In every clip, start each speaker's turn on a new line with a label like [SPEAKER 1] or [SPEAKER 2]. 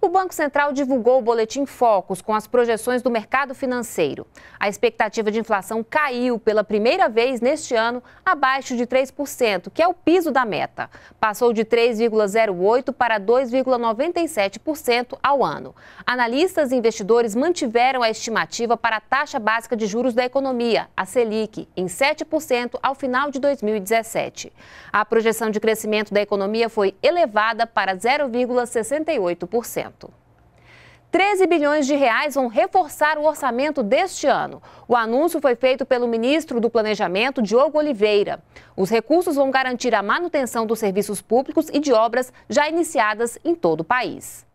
[SPEAKER 1] O Banco Central divulgou o boletim Focus com as projeções do mercado financeiro. A expectativa de inflação caiu pela primeira vez neste ano abaixo de 3%, que é o piso da meta. Passou de 3,08% para 2,97% ao ano. Analistas e investidores mantiveram a estimativa para a taxa básica de juros da economia, a Selic, em 7% ao final de 2017. A projeção de crescimento da economia foi elevada para 0,68%. 13 bilhões de reais vão reforçar o orçamento deste ano. O anúncio foi feito pelo ministro do Planejamento, Diogo Oliveira. Os recursos vão garantir a manutenção dos serviços públicos e de obras já iniciadas em todo o país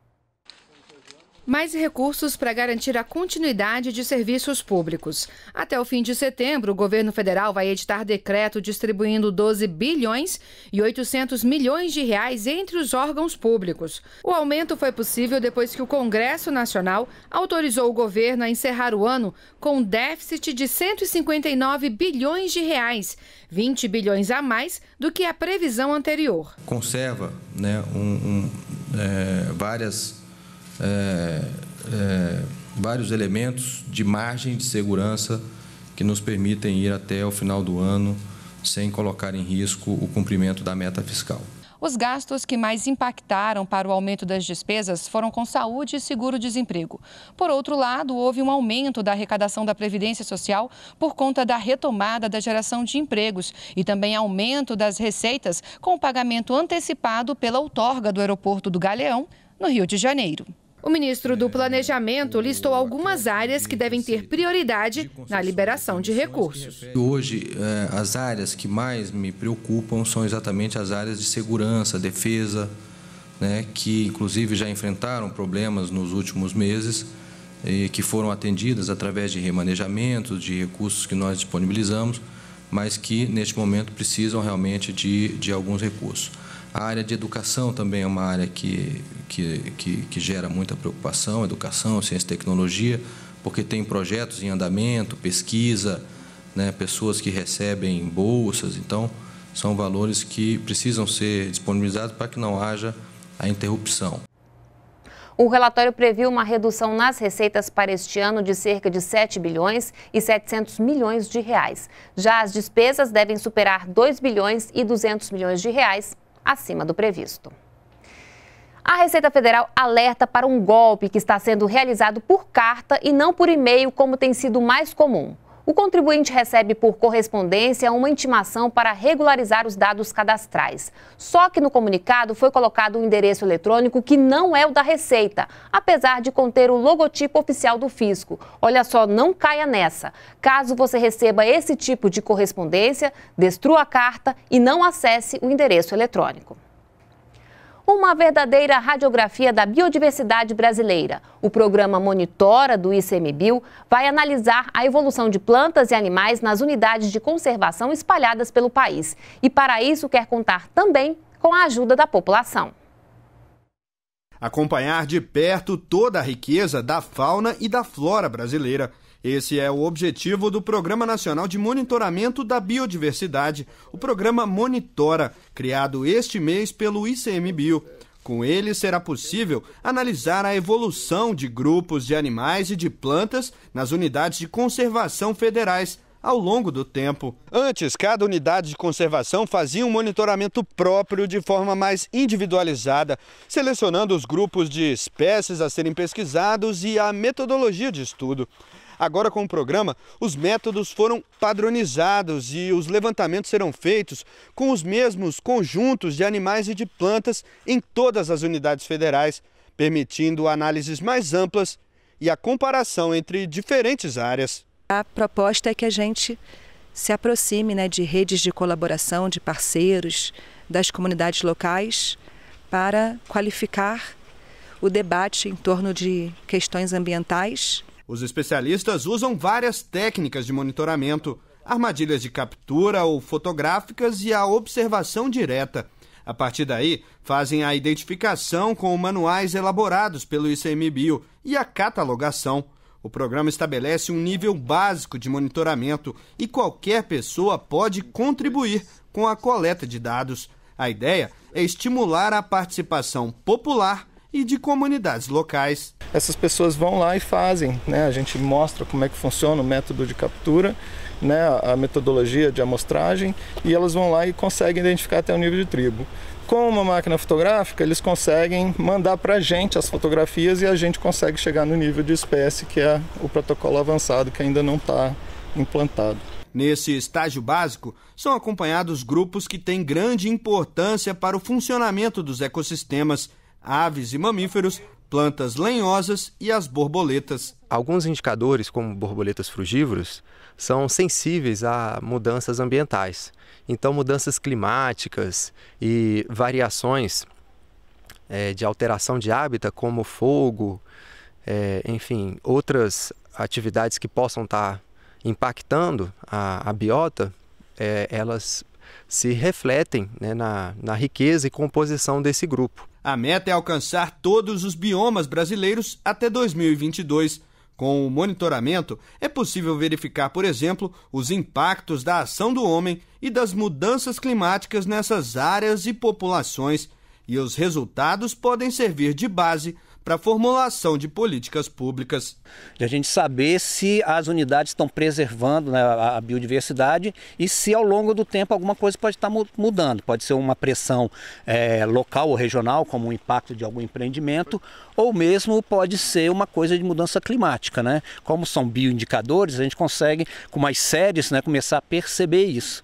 [SPEAKER 2] mais recursos para garantir a continuidade de serviços públicos. Até o fim de setembro, o governo federal vai editar decreto distribuindo 12 bilhões e 800 milhões de reais entre os órgãos públicos. O aumento foi possível depois que o Congresso Nacional autorizou o governo a encerrar o ano com um déficit de 159 bilhões de reais, 20 bilhões a mais do que a previsão anterior.
[SPEAKER 3] Conserva né, um, um, é, várias é, é, vários elementos de margem de segurança que nos permitem ir até o final do ano sem colocar em risco o cumprimento da meta fiscal.
[SPEAKER 2] Os gastos que mais impactaram para o aumento das despesas foram com saúde e seguro-desemprego. Por outro lado, houve um aumento da arrecadação da Previdência Social por conta da retomada da geração de empregos e também aumento das receitas com o pagamento antecipado pela outorga do aeroporto do Galeão, no Rio de Janeiro. O ministro do Planejamento listou algumas áreas que devem ter prioridade na liberação de recursos.
[SPEAKER 3] Hoje, eh, as áreas que mais me preocupam são exatamente as áreas de segurança, defesa, né, que inclusive já enfrentaram problemas nos últimos meses e que foram atendidas através de remanejamentos, de recursos que nós disponibilizamos, mas que neste momento precisam realmente de, de alguns recursos. A área de educação também é uma área que que, que, que gera muita preocupação, educação, ciência e tecnologia, porque tem projetos em andamento, pesquisa, né, pessoas que recebem bolsas. Então, são valores que precisam ser disponibilizados para que não haja a interrupção.
[SPEAKER 1] O relatório previu uma redução nas receitas para este ano de cerca de 7 bilhões e 700 milhões de reais. Já as despesas devem superar 2 bilhões e 200 milhões de reais acima do previsto. A Receita Federal alerta para um golpe que está sendo realizado por carta e não por e-mail, como tem sido mais comum. O contribuinte recebe por correspondência uma intimação para regularizar os dados cadastrais. Só que no comunicado foi colocado um endereço eletrônico que não é o da Receita, apesar de conter o logotipo oficial do fisco. Olha só, não caia nessa. Caso você receba esse tipo de correspondência, destrua a carta e não acesse o endereço eletrônico uma verdadeira radiografia da biodiversidade brasileira. O programa Monitora do ICMBio vai analisar a evolução de plantas e animais nas unidades de conservação espalhadas pelo país. E para isso quer contar também com a ajuda da população.
[SPEAKER 4] Acompanhar de perto toda a riqueza da fauna e da flora brasileira esse é o objetivo do Programa Nacional de Monitoramento da Biodiversidade, o programa Monitora, criado este mês pelo ICMBio. Com ele será possível analisar a evolução de grupos de animais e de plantas nas unidades de conservação federais ao longo do tempo. Antes, cada unidade de conservação fazia um monitoramento próprio de forma mais individualizada, selecionando os grupos de espécies a serem pesquisados e a metodologia de estudo. Agora, com o programa, os métodos foram padronizados e os levantamentos serão feitos com os mesmos conjuntos de animais e de plantas em todas as unidades federais, permitindo análises mais amplas e a comparação entre diferentes áreas.
[SPEAKER 2] A proposta é que a gente se aproxime né, de redes de colaboração, de parceiros, das comunidades locais, para qualificar o debate em torno de questões ambientais
[SPEAKER 4] os especialistas usam várias técnicas de monitoramento, armadilhas de captura ou fotográficas e a observação direta. A partir daí, fazem a identificação com manuais elaborados pelo ICMBio e a catalogação. O programa estabelece um nível básico de monitoramento e qualquer pessoa pode contribuir com a coleta de dados. A ideia é estimular
[SPEAKER 3] a participação popular e de comunidades locais. Essas pessoas vão lá e fazem, né? A gente mostra como é que funciona o método de captura, né? A metodologia de amostragem e elas vão lá e conseguem identificar até o nível de tribo. Com uma máquina fotográfica, eles conseguem mandar para a gente as fotografias e a gente consegue chegar no nível de espécie, que é o protocolo avançado que ainda não está implantado. Nesse estágio
[SPEAKER 4] básico, são acompanhados grupos que têm grande importância para o funcionamento dos ecossistemas aves e mamíferos, plantas lenhosas e as borboletas.
[SPEAKER 3] Alguns indicadores, como borboletas frugívoros, são sensíveis a mudanças ambientais. Então, mudanças climáticas e variações é, de alteração de hábitat, como fogo, é, enfim, outras atividades que possam estar tá impactando a, a biota, é, elas se refletem né, na, na riqueza e composição
[SPEAKER 4] desse grupo. A meta é alcançar todos os biomas brasileiros até 2022. Com o monitoramento, é possível verificar, por exemplo, os impactos da ação do homem e das mudanças climáticas nessas áreas e populações, e os resultados podem servir de base para a formulação de políticas públicas. De a gente saber se as unidades estão preservando né, a biodiversidade e se ao longo do tempo alguma coisa pode estar mudando. Pode ser uma pressão é, local ou regional, como o impacto de algum empreendimento, ou mesmo pode ser uma coisa de mudança climática. Né? Como são bioindicadores, a gente consegue, com mais séries, né, começar a perceber isso.